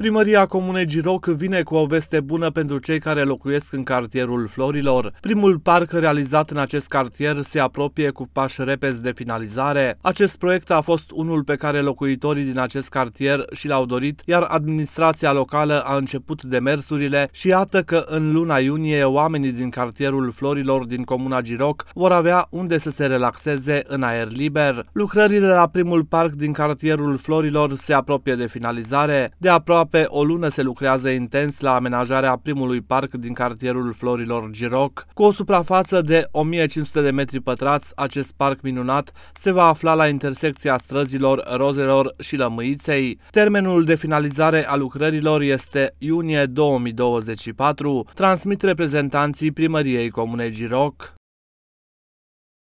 Primăria Comunei Giroc vine cu o veste bună pentru cei care locuiesc în cartierul Florilor. Primul parc realizat în acest cartier se apropie cu pași repezi de finalizare. Acest proiect a fost unul pe care locuitorii din acest cartier și l-au dorit, iar administrația locală a început demersurile și iată că în luna iunie oamenii din cartierul Florilor din Comuna Giroc vor avea unde să se relaxeze în aer liber. Lucrările la primul parc din cartierul Florilor se apropie de finalizare. De aproape Aproape o lună se lucrează intens la amenajarea primului parc din cartierul Florilor Giroc. Cu o suprafață de 1500 de metri pătrați, acest parc minunat se va afla la intersecția străzilor Rozelor și Lămâiței. Termenul de finalizare a lucrărilor este iunie 2024, transmit reprezentanții primăriei Comunei Giroc.